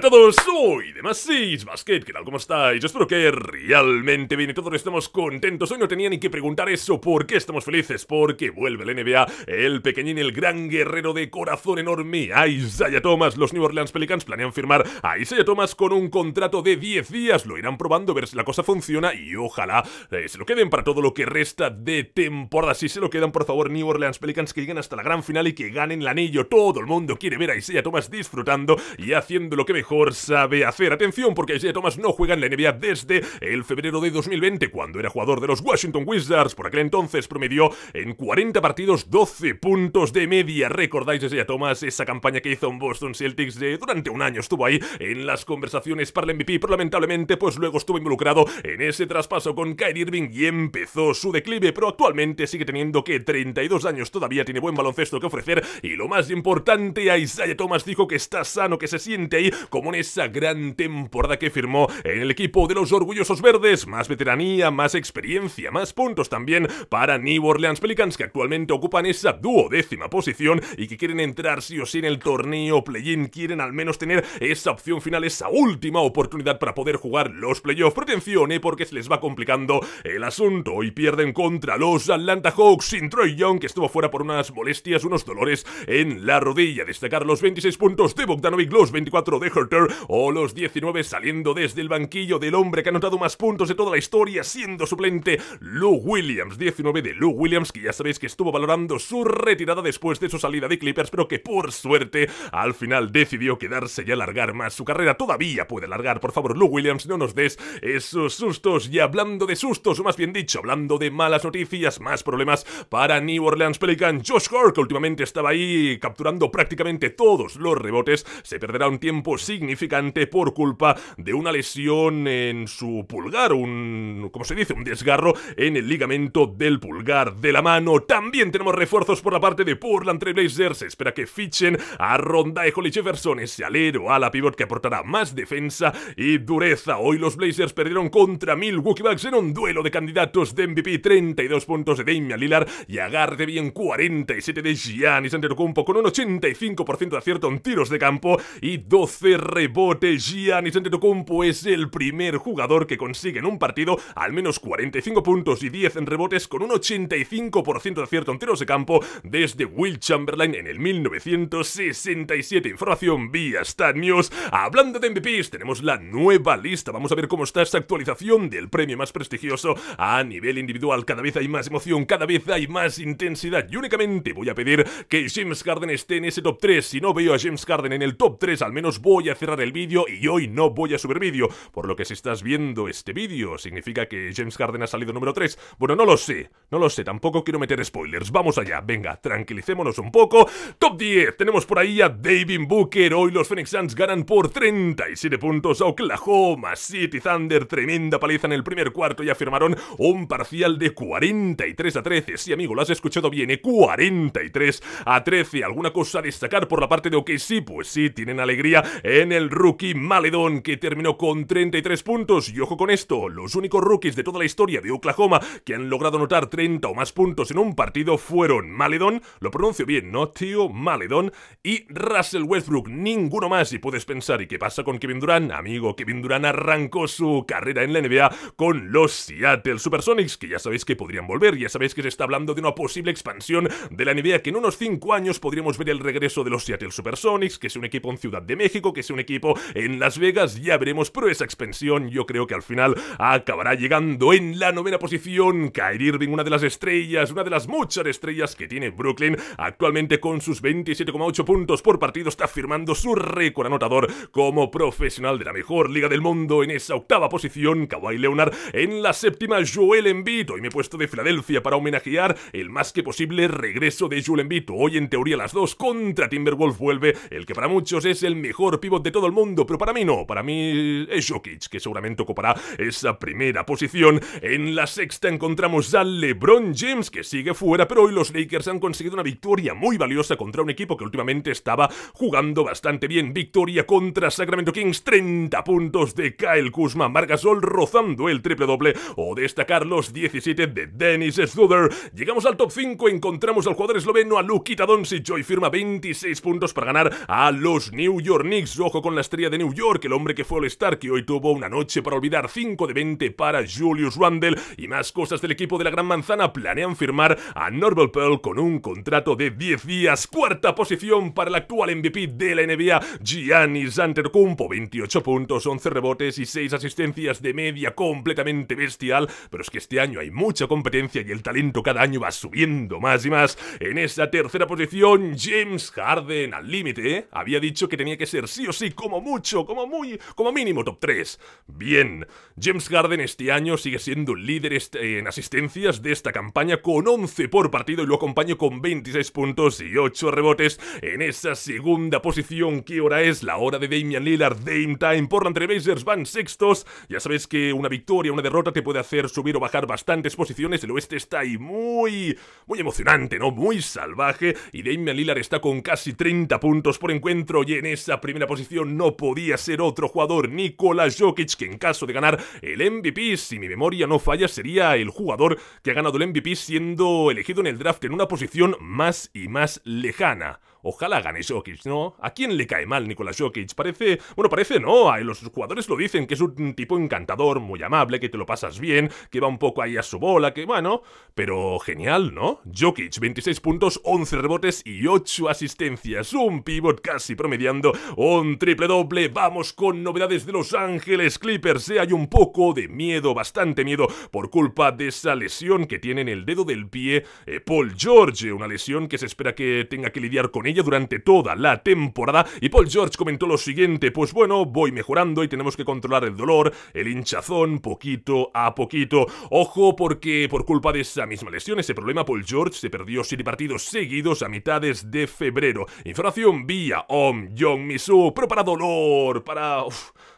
Hola a todos, soy de más Basket, ¿qué tal? ¿Cómo estáis? espero que realmente bien y todos estamos contentos Hoy no tenía ni que preguntar eso, ¿por qué estamos felices? Porque vuelve el NBA, el pequeñín, el gran guerrero de corazón enorme Isaiah Thomas, los New Orleans Pelicans planean firmar a Isaiah Thomas con un contrato de 10 días Lo irán probando, ver si la cosa funciona y ojalá eh, se lo queden para todo lo que resta de temporada Si se lo quedan, por favor, New Orleans Pelicans que lleguen hasta la gran final y que ganen el anillo Todo el mundo quiere ver a Isaiah Thomas disfrutando y haciendo lo que mejor mejor sabe hacer. Atención, porque Isaiah Thomas no juega en la NBA desde el febrero de 2020, cuando era jugador de los Washington Wizards. Por aquel entonces promedió en 40 partidos 12 puntos de media. ¿Recordáis Isaiah Thomas esa campaña que hizo en Boston Celtics de durante un año? Estuvo ahí en las conversaciones para el MVP, pero lamentablemente pues luego estuvo involucrado en ese traspaso con Kyrie Irving y empezó su declive, pero actualmente sigue teniendo que 32 años, todavía tiene buen baloncesto que ofrecer y lo más importante, Isaiah Thomas dijo que está sano, que se siente ahí como en esa gran temporada que firmó en el equipo de los orgullosos verdes, más veteranía, más experiencia, más puntos también para New Orleans Pelicans que actualmente ocupan esa duodécima posición y que quieren entrar sí o sí en el torneo play-in, quieren al menos tener esa opción final, esa última oportunidad para poder jugar los playoffs. Pretencione ¿eh? porque se les va complicando el asunto y pierden contra los Atlanta Hawks sin Troy Young que estuvo fuera por unas molestias, unos dolores en la rodilla. Destacar los 26 puntos de Bogdanovic, los 24 de Hurt o los 19 saliendo desde el banquillo del hombre que ha anotado más puntos de toda la historia siendo suplente Lou Williams, 19 de Lou Williams que ya sabéis que estuvo valorando su retirada después de su salida de Clippers pero que por suerte al final decidió quedarse y alargar más su carrera, todavía puede alargar, por favor Lou Williams no nos des esos sustos y hablando de sustos o más bien dicho hablando de malas noticias, más problemas para New Orleans Pelican, Josh Hart que últimamente estaba ahí capturando prácticamente todos los rebotes, se perderá un tiempo, sin significante por culpa de una lesión en su pulgar, un, como se dice? Un desgarro en el ligamento del pulgar de la mano. También tenemos refuerzos por la parte de Portland Trailblazers. Se espera que fichen a Ronda y Holly Jefferson, ese alero a la pivot que aportará más defensa y dureza. Hoy los Blazers perdieron contra Milwaukee Bucks en un duelo de candidatos de MVP. 32 puntos de Damian Lillard y agarre bien 47 de Giannis Antetokounmpo con un 85% de acierto en tiros de campo y 12 rebote. Gian Antetokounmpo es el primer jugador que consigue en un partido al menos 45 puntos y 10 en rebotes con un 85% de acierto en tiros de campo desde Will Chamberlain en el 1967. Información vía Stat News. Hablando de MVPs, tenemos la nueva lista. Vamos a ver cómo está esta actualización del premio más prestigioso a nivel individual. Cada vez hay más emoción, cada vez hay más intensidad y únicamente voy a pedir que James Harden esté en ese top 3. Si no veo a James Harden en el top 3, al menos voy a cerrar el vídeo y hoy no voy a subir vídeo, por lo que si estás viendo este vídeo, significa que James Harden ha salido número 3. Bueno, no lo sé, no lo sé, tampoco quiero meter spoilers. Vamos allá, venga, tranquilicémonos un poco. Top 10, tenemos por ahí a David Booker. Hoy los Phoenix Suns ganan por 37 puntos a Oklahoma City Thunder. Tremenda paliza en el primer cuarto, y afirmaron un parcial de 43 a 13. Sí, amigo, lo has escuchado bien, 43 ¿eh? a 13. ¿Alguna cosa a destacar por la parte de OKC? Pues sí, tienen alegría en el rookie Maledon, que terminó con 33 puntos. Y ojo con esto, los únicos rookies de toda la historia de Oklahoma que han logrado anotar 30 o más puntos en un partido fueron Maledon, lo pronuncio bien, ¿no, tío? Maledon y Russell Westbrook. Ninguno más. Y puedes pensar, ¿y qué pasa con Kevin Durant? Amigo, Kevin Durant arrancó su carrera en la NBA con los Seattle Supersonics, que ya sabéis que podrían volver, ya sabéis que se está hablando de una posible expansión de la NBA, que en unos 5 años podríamos ver el regreso de los Seattle Supersonics, que es un equipo en Ciudad de México, que un equipo en Las Vegas, ya veremos, pero esa expansión yo creo que al final acabará llegando en la novena posición. Kyrie Irving, una de las estrellas, una de las muchas estrellas que tiene Brooklyn, actualmente con sus 27,8 puntos por partido, está firmando su récord anotador como profesional de la mejor liga del mundo en esa octava posición. Kawhi Leonard en la séptima, Joel Embiid. y me he puesto de Filadelfia para homenajear el más que posible regreso de Joel Embiid. Hoy en teoría las dos contra Timberwolf vuelve el que para muchos es el mejor pivote de todo el mundo, pero para mí no, para mí es eh, Jokic, que seguramente ocupará esa primera posición. En la sexta encontramos a LeBron James, que sigue fuera, pero hoy los Lakers han conseguido una victoria muy valiosa contra un equipo que últimamente estaba jugando bastante bien. Victoria contra Sacramento Kings, 30 puntos de Kyle Kuzma, Margasol rozando el triple doble o destacar los 17 de Dennis Studer. Llegamos al top 5, encontramos al jugador esloveno, a Lukita Doncic, Joy firma 26 puntos para ganar a los New York Knicks con la estrella de New York, el hombre que fue All-Star, que hoy tuvo una noche para olvidar 5 de 20 para Julius Randle y más cosas del equipo de la Gran Manzana planean firmar a Norval Pearl con un contrato de 10 días. Cuarta posición para el actual MVP de la NBA, Giannis Antetokounmpo, 28 puntos, 11 rebotes y 6 asistencias de media completamente bestial, pero es que este año hay mucha competencia y el talento cada año va subiendo más y más. En esa tercera posición, James Harden al límite, ¿eh? había dicho que tenía que ser sí o sí, como mucho, como muy, como mínimo top 3. Bien, James Garden este año sigue siendo líder este, en asistencias de esta campaña con 11 por partido y lo acompaña con 26 puntos y 8 rebotes en esa segunda posición. ¿Qué hora es? La hora de Damian Lillard, Dame Time. Portland Trailblazers van sextos. Ya sabes que una victoria, una derrota te puede hacer subir o bajar bastantes posiciones. El oeste está ahí muy, muy emocionante, ¿no? Muy salvaje. Y Damian Lillard está con casi 30 puntos por encuentro y en esa primera posición no podía ser otro jugador, Nikola Jokic, que en caso de ganar el MVP, si mi memoria no falla, sería el jugador que ha ganado el MVP siendo elegido en el draft en una posición más y más lejana. Ojalá gane Jokic, ¿no? ¿A quién le cae mal Nikola Jokic? Parece... Bueno, parece no, los jugadores lo dicen, que es un tipo encantador, muy amable, que te lo pasas bien, que va un poco ahí a su bola, que bueno... Pero genial, ¿no? Jokic, 26 puntos, 11 rebotes y 8 asistencias, un pivot casi promediando, un triple doble, vamos con novedades de Los Ángeles Clippers, ¿eh? hay un poco de miedo, bastante miedo, por culpa de esa lesión que tiene en el dedo del pie eh, Paul George, una lesión que se espera que tenga que lidiar con ella durante toda la temporada y Paul George comentó lo siguiente, pues bueno, voy mejorando y tenemos que controlar el dolor, el hinchazón, poquito a poquito. Ojo porque por culpa de esa misma lesión, ese problema, Paul George se perdió siete partidos seguidos a mitades de febrero. Información vía Om Jong Misu, pero para dolor, para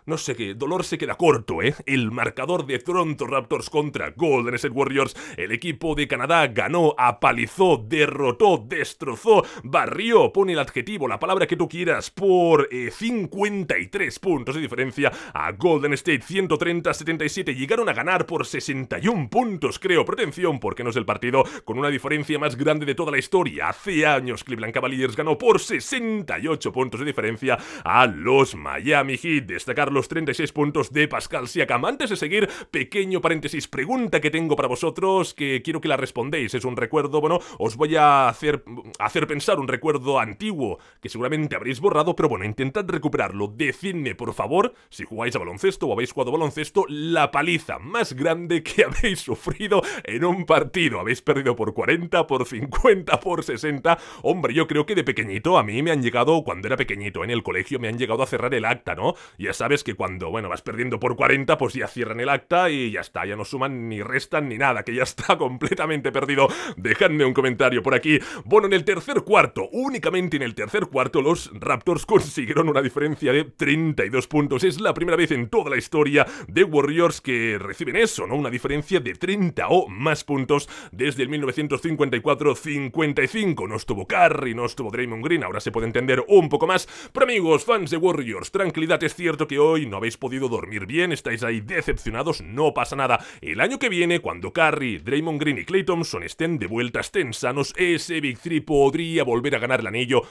no sé qué, dolor se queda corto, ¿eh? El marcador de Toronto Raptors contra Golden State Warriors, el equipo de Canadá ganó, apalizó, derrotó, destrozó, barrió, pone el adjetivo, la palabra que tú quieras, por 53 eh, puntos de diferencia a Golden State 130-77. Llegaron a ganar por 61 puntos, creo, pero porque no es el partido con una diferencia más grande de toda la historia. Hace años Cleveland Cavaliers ganó por 68 puntos de diferencia a los Miami Heat. Destacar los 36 puntos de Pascal Siakam. Antes de seguir, pequeño paréntesis, pregunta que tengo para vosotros que quiero que la respondéis. Es un recuerdo, bueno, os voy a hacer, hacer pensar un recuerdo antiguo que seguramente habréis borrado, pero bueno, intentad recuperarlo. Decidme, por favor, si jugáis a baloncesto o habéis jugado baloncesto, la paliza más grande que habéis sufrido en un partido. Habéis perdido por 40, por 50, por 60. Hombre, yo creo que de pequeñito a mí me han llegado, cuando era pequeñito en el colegio, me han llegado a cerrar el acta, ¿no? Ya sabes que cuando, bueno, vas perdiendo por 40, pues ya cierran el acta y ya está, ya no suman ni restan ni nada, que ya está completamente perdido. Dejadme un comentario por aquí. Bueno, en el tercer cuarto, únicamente en el tercer cuarto, los Raptors consiguieron una diferencia de 32 puntos. Es la primera vez en toda la historia de Warriors que reciben eso, ¿no? Una diferencia de 30 o más puntos desde el 1954-55. No estuvo Curry, no estuvo Draymond Green, ahora se puede entender un poco más. Pero amigos, fans de Warriors, tranquilidad, es cierto que hoy y no habéis podido dormir bien, estáis ahí decepcionados, no pasa nada. El año que viene, cuando Curry, Draymond Green y Clay Thompson estén de vuelta, estén sanos, ese Big Three podría volver a ganar el anillo.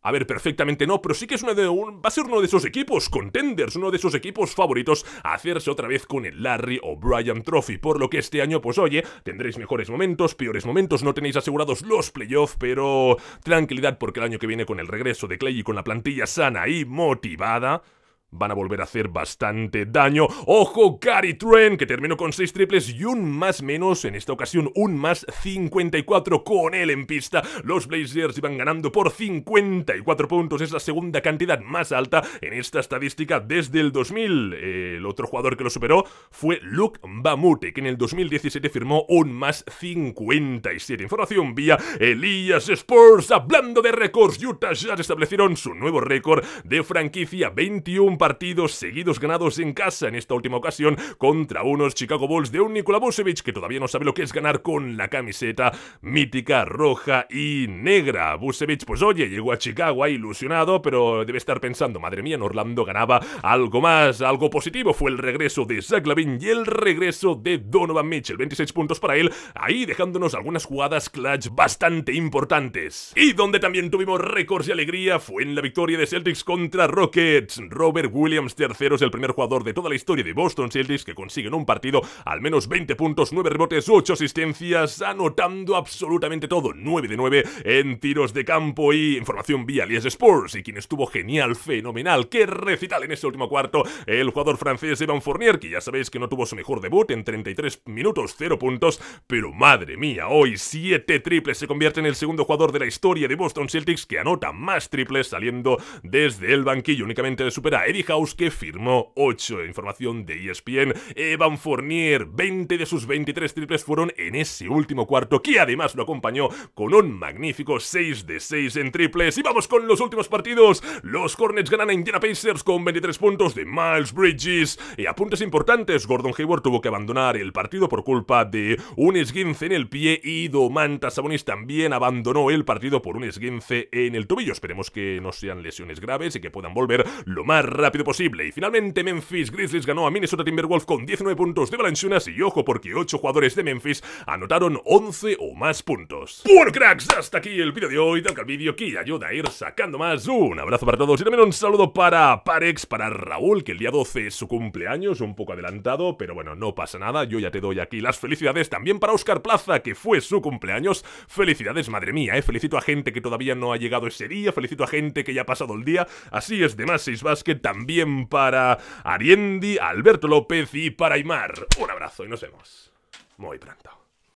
A ver, perfectamente no, pero sí que es va a ser uno de esos equipos contenders, uno de esos equipos favoritos hacerse otra vez con el Larry O'Brien Trophy, por lo que este año, pues oye, tendréis mejores momentos, peores momentos, no tenéis asegurados los playoffs, pero tranquilidad porque el año que viene con el regreso de Clay y con la plantilla sana y motivada, van a volver a hacer bastante daño. ¡Ojo, Gary Trent! Que terminó con 6 triples y un más menos, en esta ocasión un más 54 con él en pista. Los Blazers iban ganando por 54 puntos, es la segunda cantidad más alta en esta estadística desde el 2000. El otro jugador que lo superó fue Luke Bamute, que en el 2017 firmó un más 57. Información vía Elias Sports. Hablando de récords, Utah Jazz establecieron su nuevo récord de franquicia 21 partidos seguidos ganados en casa en esta última ocasión contra unos Chicago Bulls de un Nikola Vucevic que todavía no sabe lo que es ganar con la camiseta mítica roja y negra. Vucevic, pues oye, llegó a Chicago ilusionado, pero debe estar pensando, madre mía, en Orlando ganaba algo más, algo positivo. Fue el regreso de Zach Lavin y el regreso de Donovan Mitchell. 26 puntos para él, ahí dejándonos algunas jugadas clutch bastante importantes. Y donde también tuvimos récords y alegría fue en la victoria de Celtics contra Rockets. Robert Williams III es el primer jugador de toda la historia de Boston Celtics que consigue en un partido al menos 20 puntos, 9 rebotes, 8 asistencias, anotando absolutamente todo, 9 de 9 en tiros de campo y información vía Lies Sports. Y quien estuvo genial, fenomenal, qué recital en ese último cuarto, el jugador francés Evan Fournier, que ya sabéis que no tuvo su mejor debut en 33 minutos, 0 puntos, pero madre mía, hoy 7 triples se convierte en el segundo jugador de la historia de Boston Celtics que anota más triples saliendo desde el banquillo, únicamente de supera House que firmó 8, información de ESPN. Evan Fournier, 20 de sus 23 triples fueron en ese último cuarto, que además lo acompañó con un magnífico 6 de 6 en triples. Y vamos con los últimos partidos. Los Cornets ganan a Indiana Pacers con 23 puntos de Miles Bridges. Y apuntes importantes, Gordon Hayward tuvo que abandonar el partido por culpa de un esguince en el pie y Domantas Sabonis también abandonó el partido por un esguince en el tobillo. Esperemos que no sean lesiones graves y que puedan volver lo más rápido rápido posible. Y finalmente Memphis Grizzlies ganó a Minnesota Timberwolves con 19 puntos de Valenciunas. y ojo porque 8 jugadores de Memphis anotaron 11 o más puntos. Bueno cracks, hasta aquí el vídeo de hoy. Tal que el vídeo que ayuda a ir sacando más. Un abrazo para todos y también un saludo para Parex, para Raúl, que el día 12 es su cumpleaños, un poco adelantado, pero bueno, no pasa nada. Yo ya te doy aquí las felicidades también para Oscar Plaza, que fue su cumpleaños. Felicidades, madre mía, eh. Felicito a gente que todavía no ha llegado ese día, felicito a gente que ya ha pasado el día. Así es, de más 6 Basket también también para Ariendi, Alberto López y para Aymar. Un abrazo y nos vemos muy pronto.